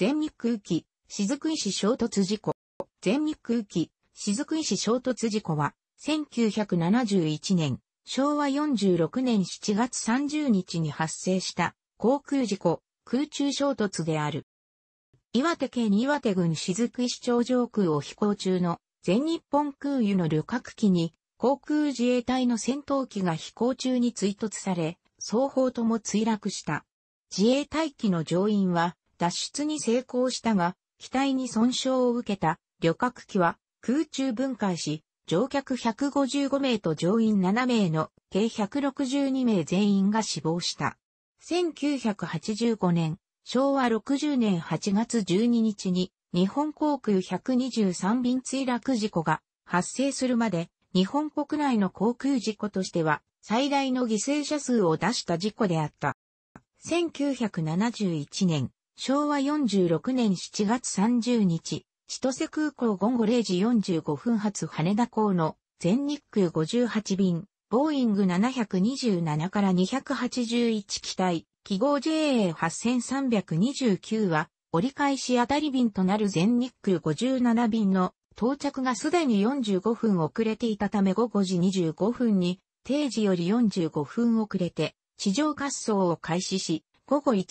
全日空機、雫石衝突事故。全日空機、雫石衝突事故は、1971年、昭和46年7月30日に発生した航空事故、空中衝突である。岩手県岩手郡雫石町上空を飛行中の全日本空輸の旅客機に航空自衛隊の戦闘機が飛行中に追突され、双方とも墜落した。自衛隊機の乗員は脱出に成功したが、機体に損傷を受けた旅客機は空中分解し、乗客155名と乗員7名の計162名全員が死亡した。1985年、昭和60年8月12日に日本航空123便墜落事故が発生するまで日本国内の航空事故としては最大の犠牲者数を出した事故であった。1971年、昭和46年7月30日、千歳空港午後0時45分発羽田港の全日空58便、ボーイング727から281機体、記号 JA8329 は、折り返し当たり便となる全日空57便の到着がすでに45分遅れていたため午後時25分に定時より45分遅れて地上滑走を開始し、午後1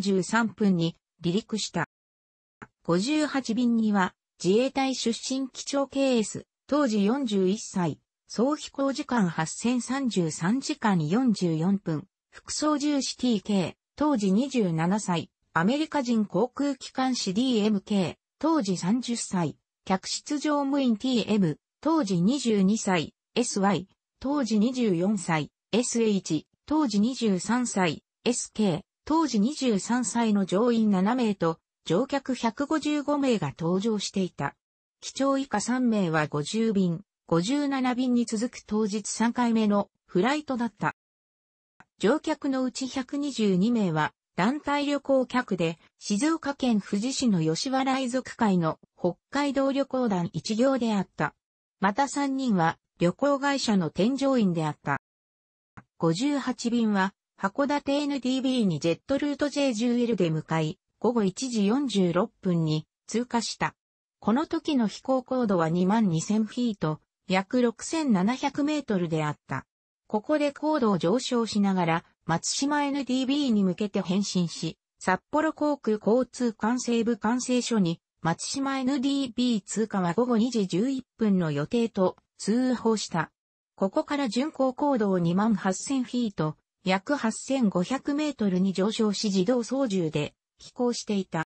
時33分に離陸した。58便には自衛隊出身機長 KS、当時41歳、総飛行時間8033時間44分、副操縦士 TK、当時27歳、アメリカ人航空機関士 DMK、当時30歳、客室乗務員 TM、当時22歳、SY、当時24歳、SH、当時23歳、SK、当時23歳の乗員7名と乗客155名が搭乗していた。機長以下3名は50便、57便に続く当日3回目のフライトだった。乗客のうち122名は団体旅行客で静岡県富士市の吉原遺族会の北海道旅行団一行であった。また3人は旅行会社の添乗員であった。58便は函館 NDB にジェットルート J10L で向かい、午後1時46分に通過した。この時の飛行高度は22000フィート、約6700メートルであった。ここで高度を上昇しながら、松島 NDB に向けて変身し、札幌航空交通管制部管制所に、松島 NDB 通過は午後2時11分の予定と通報した。ここから巡航高度を2万8000フィート、約8500メートルに上昇し自動操縦で飛行していた。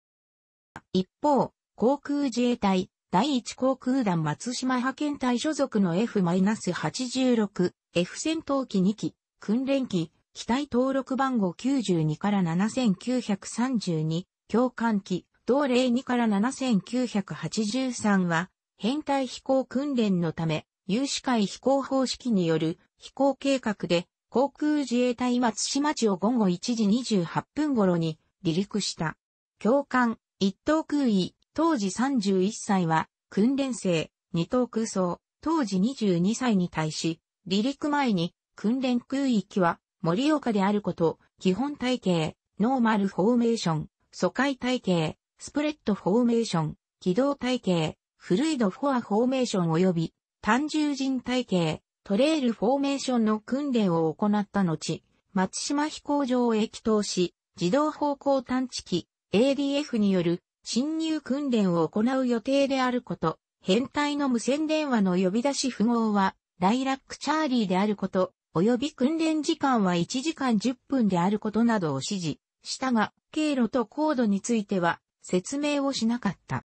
一方、航空自衛隊第1航空団松島派遣隊所属の F-86、F 戦闘機2機、訓練機、機体登録番号92から7932、共感機、同例2から7983は、編隊飛行訓練のため、有志会飛行方式による飛行計画で航空自衛隊松島町を午後1時28分頃に離陸した。教官、一等空尉、当時31歳は、訓練生、二等空曹、当時22歳に対し、離陸前に、訓練空域は、盛岡であること、基本体系、ノーマルフォーメーション、疎開体系、スプレッドフォーメーション、軌道体系、フルイドフォアフォーメーション及び、単獣人体系、トレイルフォーメーションの訓練を行った後、松島飛行場へ起動し、自動方向探知機 ADF による侵入訓練を行う予定であること、変態の無線電話の呼び出し符号は、ライラックチャーリーであること、及び訓練時間は1時間10分であることなどを指示したが、経路と高度については説明をしなかった。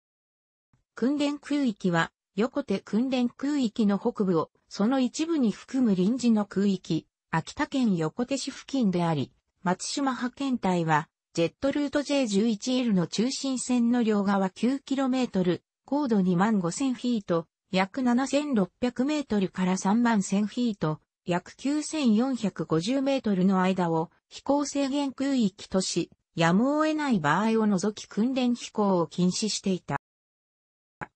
訓練空域は横手訓練空域の北部を、その一部に含む臨時の空域、秋田県横手市付近であり、松島派遣隊は、ジェットルート J11L の中心線の両側 9km、高度25000フィート、約7600メートルから31000フィート、約9450メートルの間を飛行制限空域とし、やむを得ない場合を除き訓練飛行を禁止していた。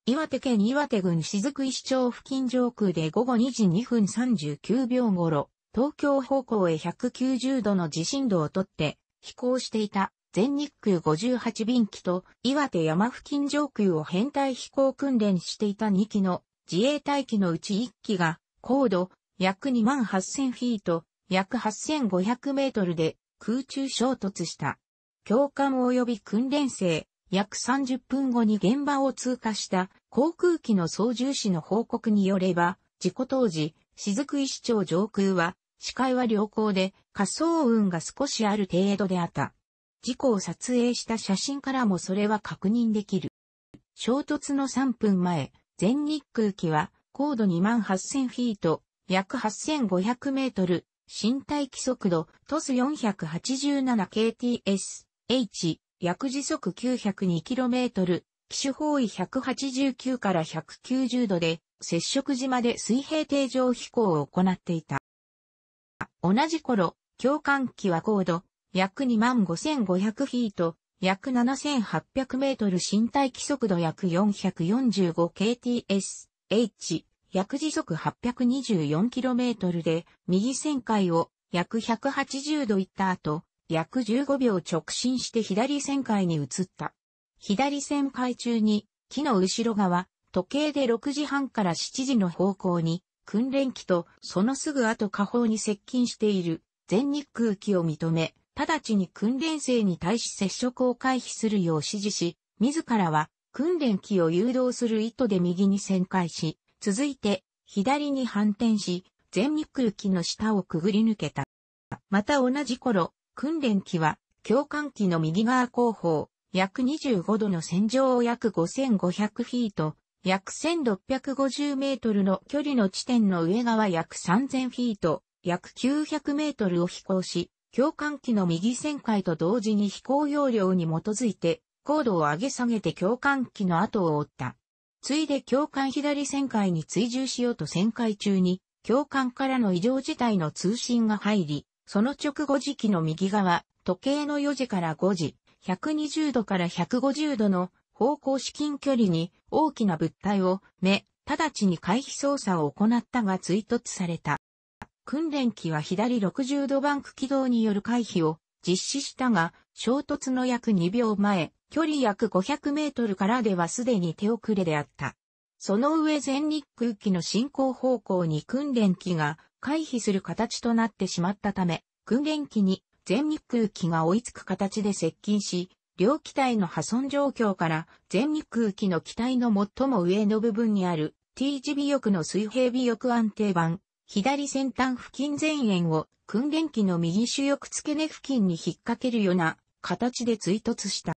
岩手県岩手郡雫石町付近上空で午後2時2分39秒頃、東京方向へ190度の地震度をとって飛行していた全日空58便機と岩手山付近上空を編隊飛行訓練していた2機の自衛隊機のうち1機が高度約2万8000フィート約8500メートルで空中衝突した。教官及び訓練生、約30分後に現場を通過した航空機の操縦士の報告によれば、事故当時、雫石町上空は、視界は良好で、滑走運が少しある程度であった。事故を撮影した写真からもそれは確認できる。衝突の3分前、全日空機は、高度28000フィート、約8500メートル、身体規速度、トス 487kts、H、約時速 902km、機種方位189から190度で、接触時まで水平定常飛行を行っていた。同じ頃、共感機は高度、約25,500フィート、約7,800メートル身体規速度約 445kts/h、約時速 824km で、右旋回を約180度行った後、約15秒直進して左旋回に移った。左旋回中に、木の後ろ側、時計で6時半から7時の方向に、訓練機とそのすぐ後下方に接近している全日空機を認め、直ちに訓練生に対し接触を回避するよう指示し、自らは訓練機を誘導する意図で右に旋回し、続いて左に反転し、全日空機の下をくぐり抜けた。また同じ頃、訓練機は、共管機の右側後方、約25度の線上を約5500フィート、約1650メートルの距離の地点の上側約3000フィート、約900メートルを飛行し、共管機の右旋回と同時に飛行要領に基づいて、高度を上げ下げて共管機の後を追った。ついで共管左旋回に追従しようと旋回中に、教官からの異常事態の通信が入り、その直後時期の右側、時計の4時から5時、120度から150度の方向至近距離に大きな物体を目、直ちに回避操作を行ったが追突された。訓練機は左60度バンク軌道による回避を実施したが、衝突の約2秒前、距離約500メートルからではすでに手遅れであった。その上全日空機の進行方向に訓練機が回避する形となってしまったため、訓練機に全日空機が追いつく形で接近し、両機体の破損状況から全日空機の機体の最も上の部分にある T 字尾翼の水平尾翼安定板、左先端付近前縁を訓練機の右主翼付け根付近に引っ掛けるような形で追突した。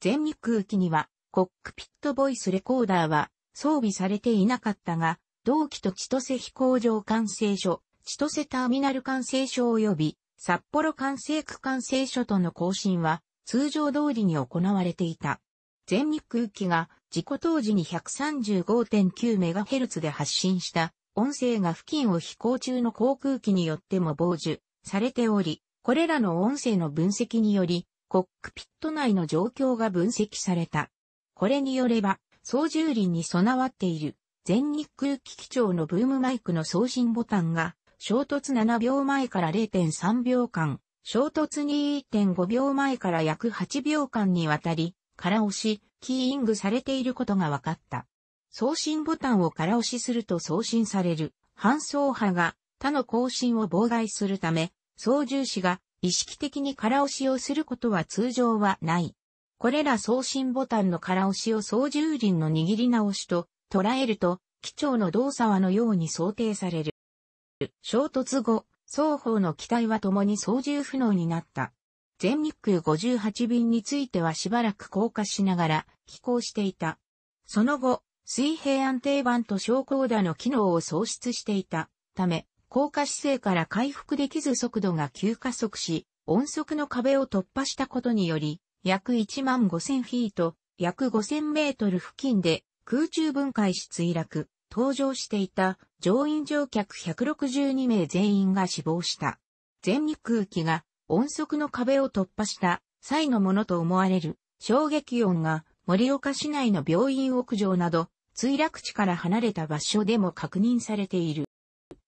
全日空機にはコックピットボイスレコーダーは装備されていなかったが、同期と千歳飛行場管制所、千歳ターミナル管制所及び札幌管制区管制所との更新は通常通りに行われていた。全日空機が事故当時に 135.9MHz で発信した音声が付近を飛行中の航空機によっても傍受されており、これらの音声の分析により、コックピット内の状況が分析された。これによれば、操縦輪に備わっている全日空機器長のブームマイクの送信ボタンが、衝突7秒前から0.3秒間、衝突2.5秒前から約8秒間にわたり、空押し、キーイングされていることが分かった。送信ボタンを空押しすると送信される、搬送波が他の更新を妨害するため、操縦士が意識的に空押しをすることは通常はない。これら送信ボタンの空押しを操縦輪の握り直しと捉えると、機長の動作はのように想定される。衝突後、双方の機体は共に操縦不能になった。全日空58便についてはしばらく降下しながら飛行していた。その後、水平安定板と昇降打の機能を喪失していたため、降下姿勢から回復できず速度が急加速し、音速の壁を突破したことにより、約1万5000フィート、約5000メートル付近で空中分解し墜落、搭乗していた乗員乗客162名全員が死亡した。全日空機が音速の壁を突破した際のものと思われる衝撃音が森岡市内の病院屋上など墜落地から離れた場所でも確認されている。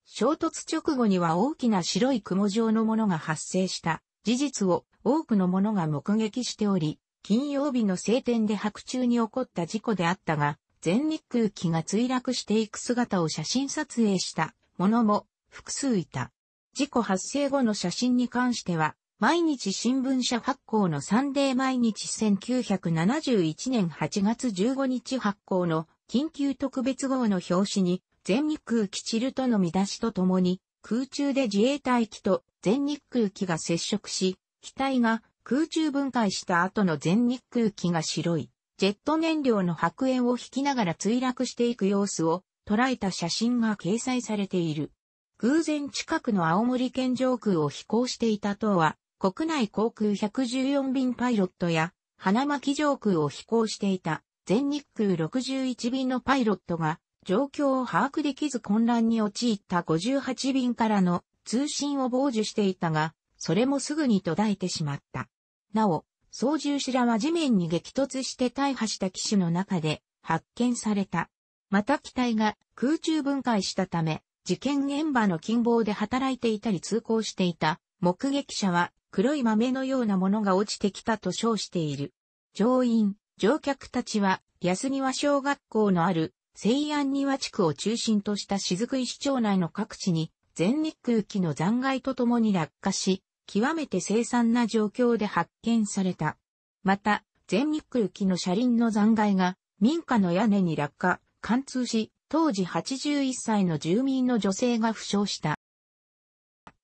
衝突直後には大きな白い雲状のものが発生した事実を多くの者が目撃しており、金曜日の晴天で白昼に起こった事故であったが、全日空機が墜落していく姿を写真撮影したものも複数いた。事故発生後の写真に関しては、毎日新聞社発行のサンデー毎日1971年8月15日発行の緊急特別号の表紙に全日空機チルトの見出しとともに空中で自衛隊機と全日空機が接触し、機体が空中分解した後の全日空機が白いジェット燃料の白煙を引きながら墜落していく様子を捉えた写真が掲載されている。偶然近くの青森県上空を飛行していたとは、国内航空114便パイロットや、花巻上空を飛行していた全日空61便のパイロットが、状況を把握できず混乱に陥った58便からの通信を傍受していたが、それもすぐに途絶えてしまった。なお、操縦士らは地面に激突して大破した機種の中で発見された。また機体が空中分解したため、事件現場の近傍で働いていたり通行していた目撃者は黒い豆のようなものが落ちてきたと称している。乗員、乗客たちは安庭小学校のある西安庭地区を中心とした雫石町内の各地に全日空機の残骸とともに落下し、極めて凄惨な状況で発見された。また、全日空機の車輪の残骸が民家の屋根に落下、貫通し、当時81歳の住民の女性が負傷した。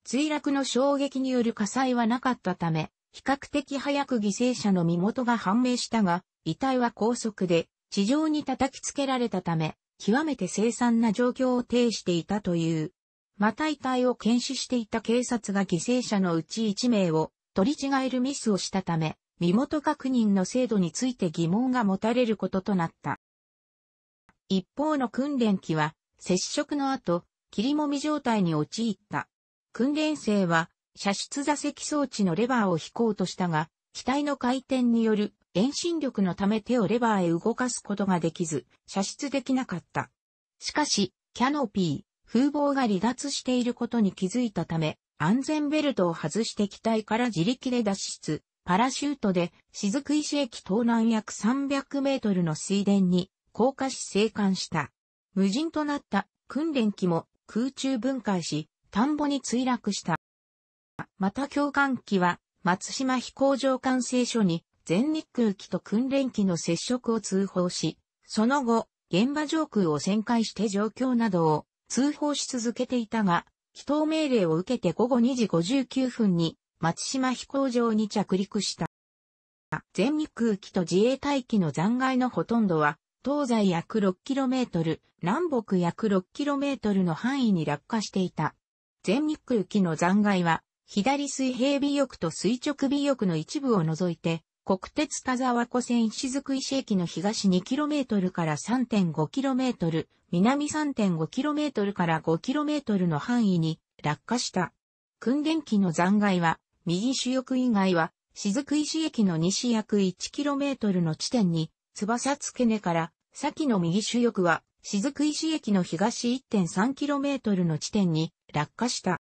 墜落の衝撃による火災はなかったため、比較的早く犠牲者の身元が判明したが、遺体は高速で地上に叩きつけられたため、極めて凄惨な状況を呈していたという。また遺体を検視していた警察が犠牲者のうち1名を取り違えるミスをしたため、身元確認の制度について疑問が持たれることとなった。一方の訓練機は、接触の後、霧もみ状態に陥った。訓練生は、射出座席装置のレバーを引こうとしたが、機体の回転による遠心力のため手をレバーへ動かすことができず、射出できなかった。しかし、キャノピー、風防が離脱していることに気づいたため、安全ベルトを外して機体から自力で脱出、パラシュートで雫石駅東南約300メートルの水田に降下し生還した。無人となった訓練機も空中分解し、田んぼに墜落した。また共感機は松島飛行場管制所に全日空機と訓練機の接触を通報し、その後、現場上空を旋回して状況などを通報し続けていたが、祈祷命令を受けて午後2時59分に松島飛行場に着陸した。全日空機と自衛隊機の残骸のほとんどは、東西約 6km、南北約 6km の範囲に落下していた。全日空機の残骸は、左水平尾翼と垂直尾翼の一部を除いて、国鉄田沢湖線石鎚石駅の東 2km から 3.5km、南 3.5km から 5km の範囲に落下した。訓練機の残骸は、右主翼以外は、雫石駅の西約 1km の地点に、翼付け根から、先の右主翼は、雫石駅の東 1.3km の地点に落下した。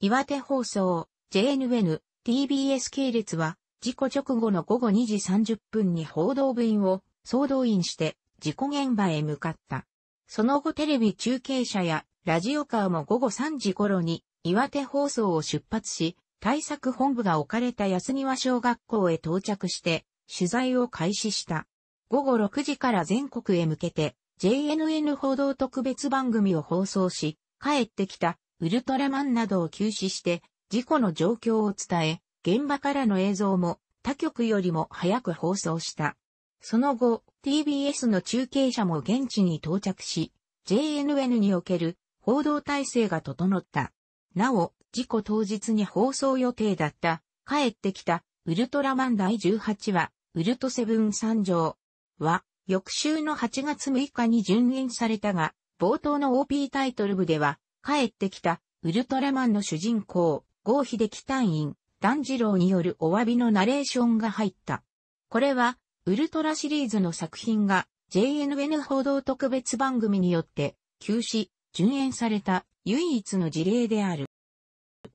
岩手放送 JNN TBS 系列は事故直後の午後2時30分に報道部員を総動員して事故現場へ向かった。その後テレビ中継車やラジオカーも午後3時頃に岩手放送を出発し、対策本部が置かれた安庭小学校へ到着して取材を開始した。午後6時から全国へ向けて JNN 報道特別番組を放送し、帰ってきたウルトラマンなどを休止して事故の状況を伝え、現場からの映像も他局よりも早く放送した。その後、TBS の中継車も現地に到着し、JNN における報道体制が整った。なお、事故当日に放送予定だった帰ってきたウルトラマン第18話、ウルトセブン参上は、翌週の8月6日に順延されたが、冒頭の OP タイトル部では、帰ってきたウルトラマンの主人公、郷秀樹隊員、炭治郎によるお詫びのナレーションが入った。これは、ウルトラシリーズの作品が JNN 報道特別番組によって休止、順延された唯一の事例である。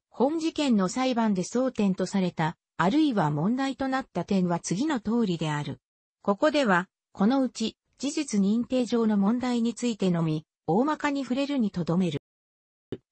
本事件の裁判で争点とされた、あるいは問題となった点は次の通りである。ここでは、このうち事実認定上の問題についてのみ、大まかに触れるにとどめる。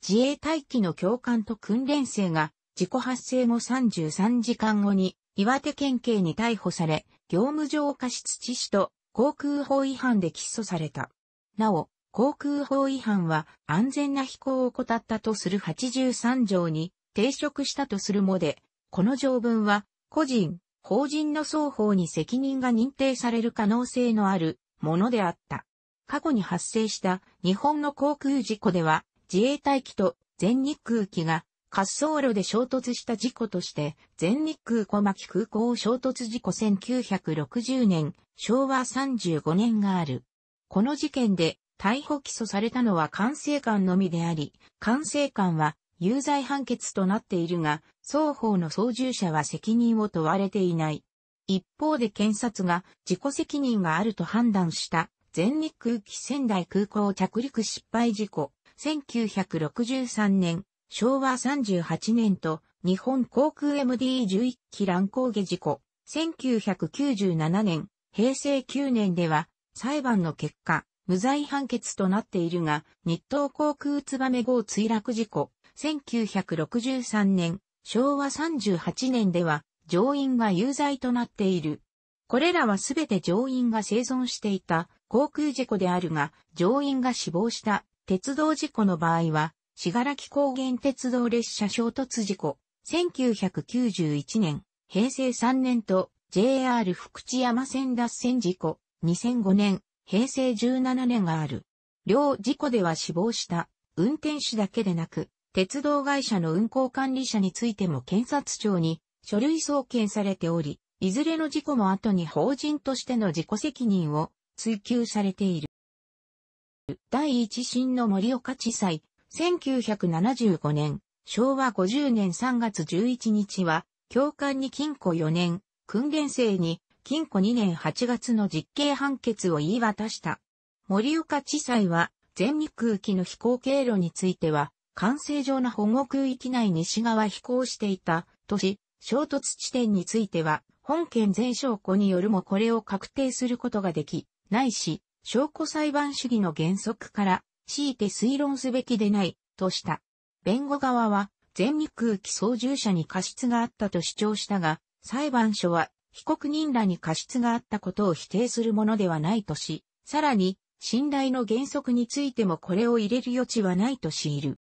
自衛隊機の教官と訓練生が事故発生後33時間後に岩手県警に逮捕され、業務上過失致死と航空法違反で起訴された。なお、航空法違反は安全な飛行を怠ったとする83条に抵触したとするもで、この条文は個人、法人の双方に責任が認定される可能性のあるものであった。過去に発生した日本の航空事故では自衛隊機と全日空機が滑走路で衝突した事故として、全日空小牧空港衝突事故1960年、昭和35年がある。この事件で、逮捕起訴されたのは管制官のみであり、管制官は有罪判決となっているが、双方の操縦者は責任を問われていない。一方で検察が自己責任があると判断した全日空機仙台空港着陸失敗事故1963年昭和38年と日本航空 MD11 機乱高下事故、1997年、平成9年では裁判の結果、無罪判決となっているが、日東航空め号墜落事故、1963年、昭和38年では、乗員が有罪となっている。これらはすべて乗員が生存していた航空事故であるが、乗員が死亡した鉄道事故の場合は、しがらき高原鉄道列車衝突事故、1991年、平成3年と JR 福知山線脱線事故、2005年、平成17年がある。両事故では死亡した運転手だけでなく、鉄道会社の運行管理者についても検察庁に書類送検されており、いずれの事故も後に法人としての自己責任を追及されている。第一審の森岡地裁1975年、昭和50年3月11日は、教官に禁錮4年、訓練生に禁錮2年8月の実刑判決を言い渡した。森岡地裁は、全日空機の飛行経路については、管制上の保護区域内西側飛行していた、とし、衝突地点については、本件全証拠によるもこれを確定することができ、ないし、証拠裁判主義の原則から、強いて推論すべきでない、とした。弁護側は、全日空機操縦者に過失があったと主張したが、裁判所は、被告人らに過失があったことを否定するものではないとし、さらに、信頼の原則についてもこれを入れる余地はないと強いる。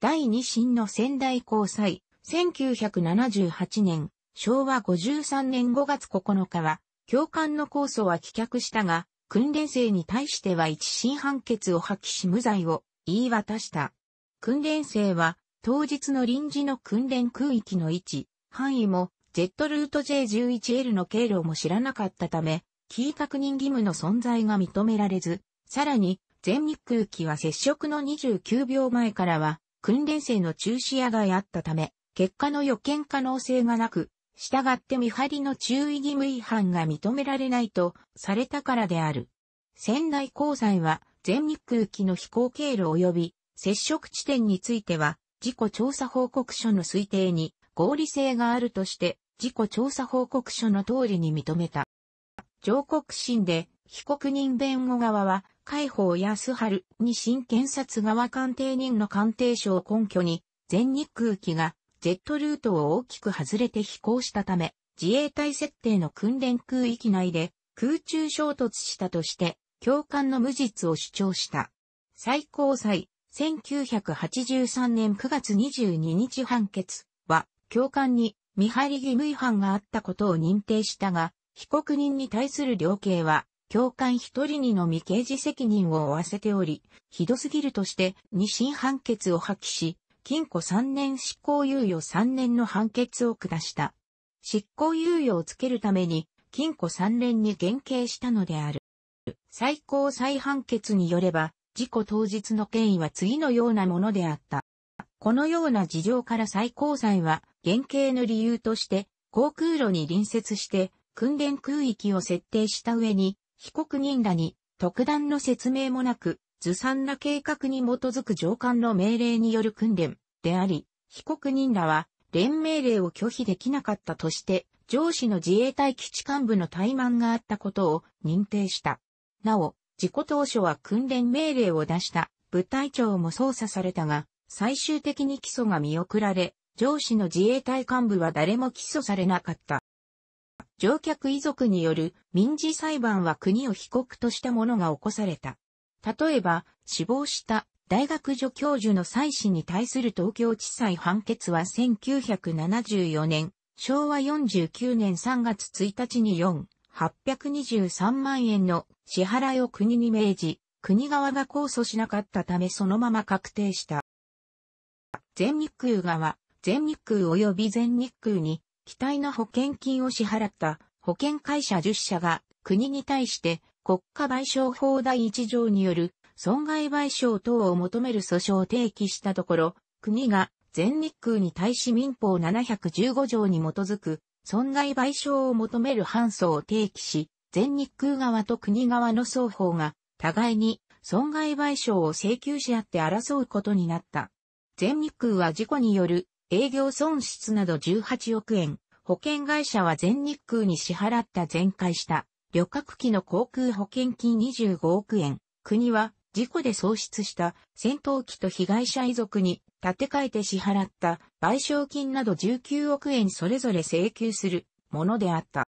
第2審の仙台高裁、1978年、昭和53年5月9日は、共感の控訴は棄却したが、訓練生に対しては一審判決を破棄し無罪を言い渡した。訓練生は当日の臨時の訓練空域の位置、範囲も Z ルート J11L の経路も知らなかったため、キー確認義務の存在が認められず、さらに全日空機は接触の29秒前からは訓練生の中止野外あったため、結果の予見可能性がなく、従って見張りの注意義務違反が認められないとされたからである。仙台高裁は全日空機の飛行経路及び接触地点については事故調査報告書の推定に合理性があるとして事故調査報告書の通りに認めた。上告審で被告人弁護側は海保康春に新検察側鑑定人の鑑定書を根拠に全日空機が Z ルートを大きく外れて飛行したため、自衛隊設定の訓練空域内で空中衝突したとして、教官の無実を主張した。最高裁、1983年9月22日判決は、教官に見張り義務違反があったことを認定したが、被告人に対する量刑は、教官一人にのみ刑事責任を負わせており、ひどすぎるとして、二審判決を破棄し、禁錮3年執行猶予3年の判決を下した。執行猶予をつけるために、禁錮3年に減刑したのである。最高裁判決によれば、事故当日の権威は次のようなものであった。このような事情から最高裁は、減刑の理由として、航空路に隣接して、訓練空域を設定した上に、被告人らに、特段の説明もなく、ずさんな計画に基づく上官の命令による訓練であり、被告人らは連命令を拒否できなかったとして、上司の自衛隊基地幹部の怠慢があったことを認定した。なお、事故当初は訓練命令を出した部隊長も捜査されたが、最終的に起訴が見送られ、上司の自衛隊幹部は誰も起訴されなかった。乗客遺族による民事裁判は国を被告としたものが起こされた。例えば、死亡した大学助教授の妻子に対する東京地裁判決は1974年、昭和49年3月1日に4、823万円の支払いを国に命じ、国側が控訴しなかったためそのまま確定した。全日空側、全日空及び全日空に、機体の保険金を支払った保険会社10社が国に対して国家賠償法第1条による損害賠償等を求める訴訟を提起したところ、国が全日空に対し民法715条に基づく損害賠償を求める反訴を提起し、全日空側と国側の双方が互いに損害賠償を請求し合って争うことになった。全日空は事故による営業損失など18億円、保険会社は全日空に支払った全壊した旅客機の航空保険金25億円、国は事故で喪失した戦闘機と被害者遺族に建て替えて支払った賠償金など19億円それぞれ請求するものであった。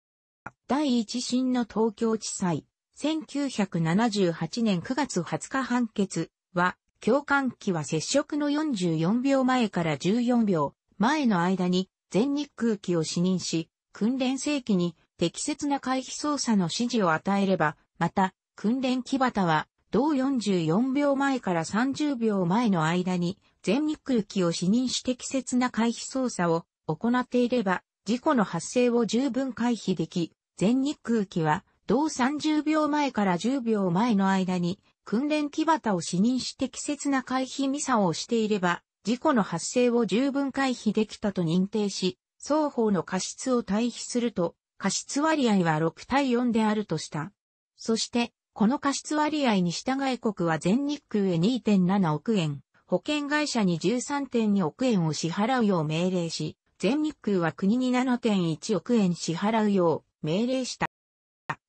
第一審の東京地裁、1978年9月20日判決は、共感機は接触の44秒前から14秒前の間に全日空機を視認し、訓練正規に適切な回避操作の指示を与えれば、また、訓練木旗は、同44秒前から30秒前の間に、全日空機を視認し適切な回避操作を行っていれば、事故の発生を十分回避でき、全日空機は、同30秒前から10秒前の間に、訓練木旗を視認し適切な回避ミサをしていれば、事故の発生を十分回避できたと認定し、双方の過失を対比すると、過失割合は6対4であるとした。そして、この過失割合に従い国は全日空へ2.7億円、保険会社に13.2億円を支払うよう命令し、全日空は国に7.1億円支払うよう命令した。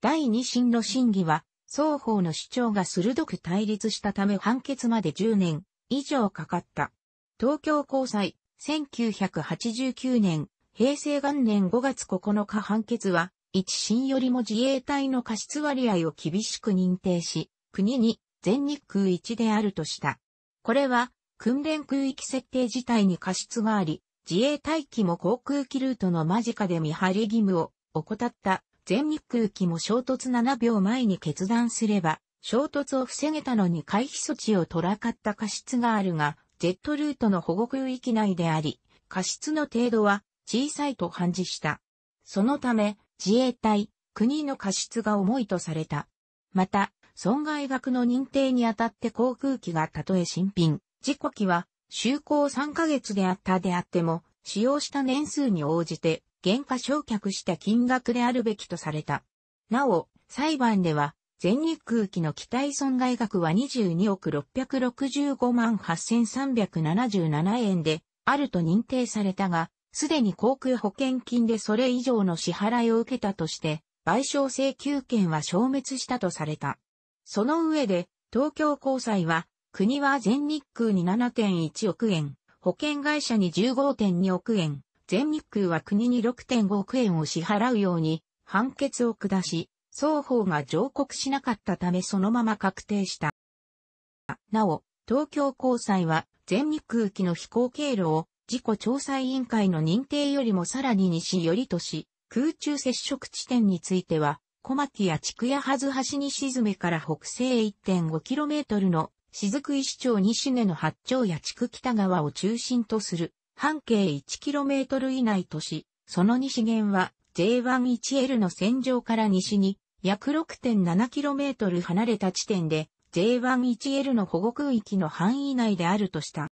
第2審の審議は、双方の主張が鋭く対立したため判決まで10年以上かかった。東京高裁、1989年平成元年5月9日判決は、一審よりも自衛隊の過失割合を厳しく認定し、国に全日空一であるとした。これは、訓練空域設定自体に過失があり、自衛隊機も航空機ルートの間近で見張り義務を怠った全日空機も衝突7秒前に決断すれば、衝突を防げたのに回避措置を取らかった過失があるが、ジェットルートの保護空域内であり、過失の程度は小さいと判事した。そのため、自衛隊、国の過失が重いとされた。また、損害額の認定にあたって航空機がたとえ新品、事故機は、就航3ヶ月であったであっても、使用した年数に応じて、減価償却した金額であるべきとされた。なお、裁判では、全日空機の機体損害額は22億665万8377円で、あると認定されたが、すでに航空保険金でそれ以上の支払いを受けたとして、賠償請求権は消滅したとされた。その上で、東京高裁は、国は全日空に7.1億円、保険会社に15.2億円、全日空は国に6.5億円を支払うように判決を下し、双方が上告しなかったためそのまま確定した。なお、東京高裁は全日空機の飛行経路を事故調査委員会の認定よりもさらに西よりとし、空中接触地点については、小牧や地区やはず橋に沈めから北西 1.5km の雫石町西根の八丁や地区北側を中心とする半径 1km 以内とし、その西限は J11L の線上から西に約 6.7km 離れた地点で J11L の保護区域の範囲内であるとした。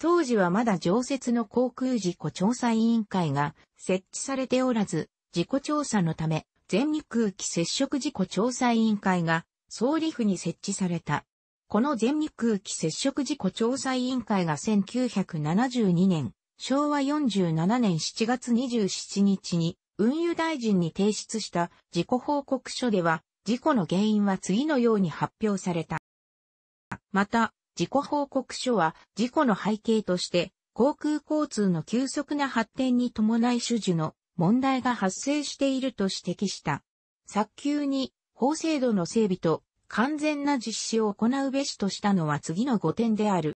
当時はまだ常設の航空事故調査委員会が設置されておらず、事故調査のため、全日空機接触事故調査委員会が総理府に設置された。この全日空機接触事故調査委員会が1972年、昭和47年7月27日に運輸大臣に提出した事故報告書では、事故の原因は次のように発表された。また、事故報告書は事故の背景として航空交通の急速な発展に伴い主樹の問題が発生していると指摘した。早急に法制度の整備と完全な実施を行うべしとしたのは次の5点である。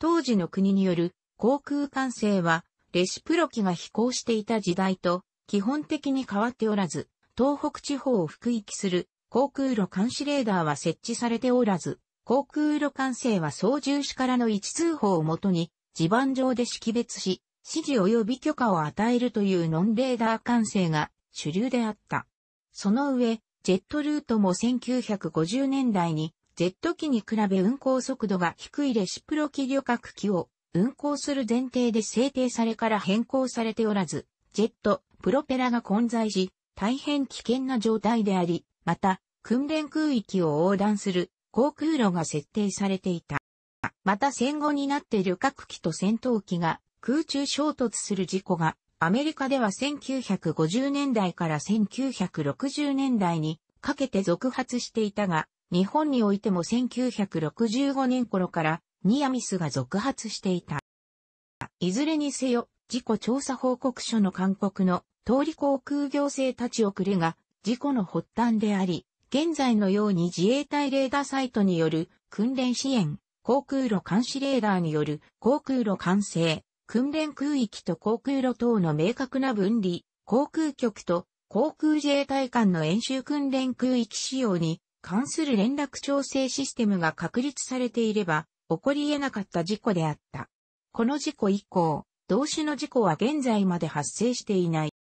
当時の国による航空管制はレシプロ機が飛行していた時代と基本的に変わっておらず、東北地方を服役する航空路監視レーダーは設置されておらず、航空路管制は操縦士からの位置通報をもとに、地盤上で識別し、指示及び許可を与えるというノンレーダー管制が主流であった。その上、ジェットルートも1950年代に、ジェット機に比べ運行速度が低いレシプロ機旅客機を運行する前提で制定されから変更されておらず、ジェット、プロペラが混在し、大変危険な状態であり、また、訓練空域を横断する航空路が設定されていた。また戦後になって旅客機と戦闘機が空中衝突する事故がアメリカでは1950年代から1960年代にかけて続発していたが、日本においても1965年頃からニアミスが続発していた。いずれにせよ、事故調査報告書の勧告の通り航空行政立ち遅れが事故の発端であり、現在のように自衛隊レーダーサイトによる訓練支援、航空路監視レーダーによる航空路管制、訓練空域と航空路等の明確な分離、航空局と航空自衛隊間の演習訓練空域使用に関する連絡調整システムが確立されていれば起こり得なかった事故であった。この事故以降、同種の事故は現在まで発生していない。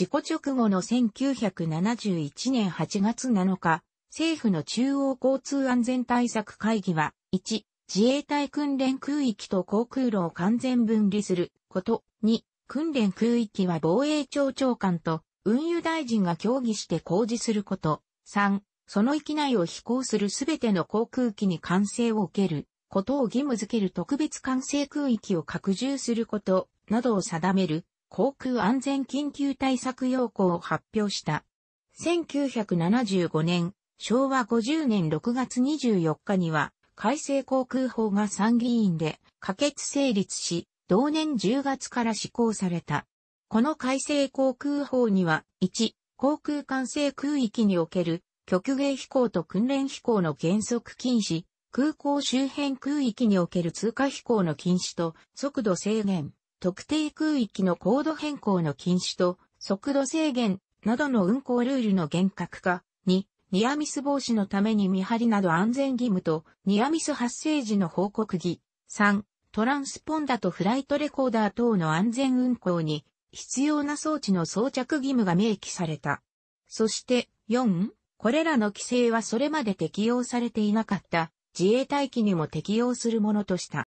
事故直後の1971年8月7日、政府の中央交通安全対策会議は、1、自衛隊訓練空域と航空路を完全分離すること、2、訓練空域は防衛庁長官と運輸大臣が協議して公示すること、3、その域内を飛行するすべての航空機に管制を受けることを義務付ける特別管制空域を拡充することなどを定める航空安全緊急対策要項を発表した。1975年、昭和50年6月24日には、改正航空法が参議院で可決成立し、同年10月から施行された。この改正航空法には、1、航空管制空域における極限飛行と訓練飛行の原則禁止、空港周辺空域における通過飛行の禁止と速度制限。特定空域の高度変更の禁止と速度制限などの運行ルールの厳格化、2、ニアミス防止のために見張りなど安全義務とニアミス発生時の報告義、3、トランスポンダとフライトレコーダー等の安全運行に必要な装置の装着義務が明記された。そして4、これらの規制はそれまで適用されていなかった自衛隊機にも適用するものとした。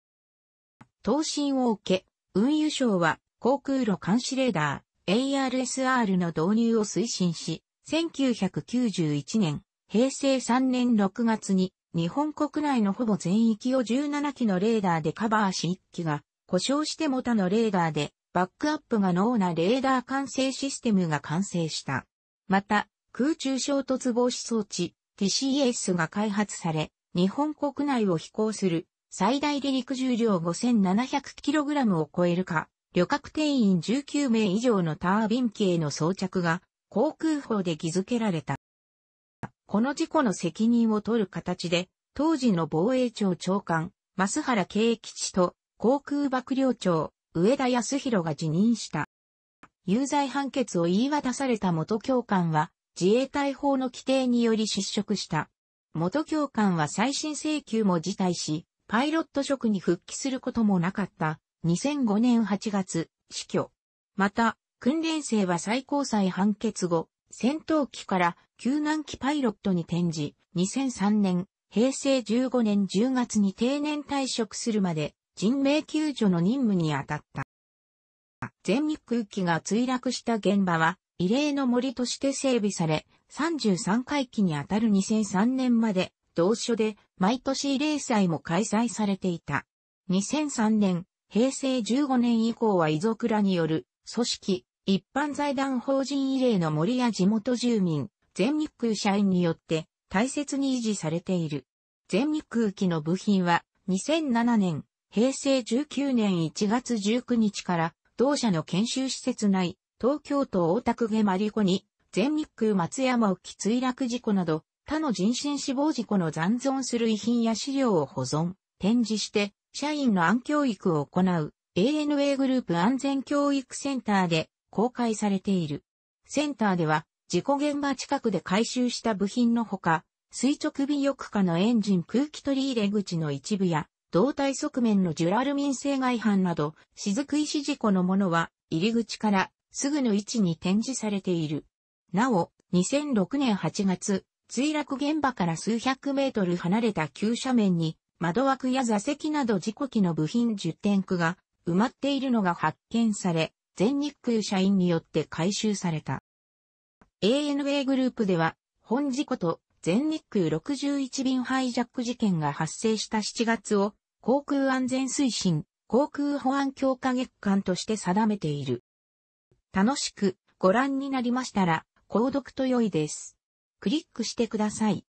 答申を受け、運輸省は航空路監視レーダー ARSR の導入を推進し、1991年、平成3年6月に日本国内のほぼ全域を17機のレーダーでカバーし1機が故障しても他のレーダーでバックアップが脳なレーダー管制システムが完成した。また、空中衝突防止装置 TCS が開発され、日本国内を飛行する最大で陸重量 5700kg を超えるか、旅客定員19名以上のタービン機への装着が航空法で義付けられた。この事故の責任を取る形で、当時の防衛庁長官、増原慶吉と航空幕僚長、上田康弘が辞任した。有罪判決を言い渡された元教官は、自衛隊法の規定により失職した。元教官は再審請求も辞退し、パイロット職に復帰することもなかった2005年8月、死去。また、訓練生は最高裁判決後、戦闘機から救難機パイロットに転じ、2003年、平成15年10月に定年退職するまで人命救助の任務に当たった。全日空機が墜落した現場は、異例の森として整備され、33回機にあたる2003年まで、同所で毎年例祭も開催されていた。2003年、平成15年以降は遺族らによる、組織、一般財団法人慰霊の森や地元住民、全日空社員によって大切に維持されている。全日空機の部品は2007年、平成19年1月19日から同社の研修施設内、東京都大田区下マリコに全日空松山沖墜落事故など他の人身死亡事故の残存する遺品や資料を保存、展示して、社員の安教育を行う ANA グループ安全教育センターで公開されている。センターでは、事故現場近くで回収した部品のほか、垂直尾翼下のエンジン空気取り入れ口の一部や、胴体側面のジュラルミン性外反など、雫石事故のものは、入り口からすぐの位置に展示されている。なお、2006年8月、墜落現場から数百メートル離れた急斜面に、窓枠や座席など事故機の部品10点区が埋まっているのが発見され、全日空社員によって回収された。ANA グループでは、本事故と全日空61便ハイジャック事件が発生した7月を航空安全推進、航空保安強化月間として定めている。楽しくご覧になりましたら、購読と良いです。クリックしてください。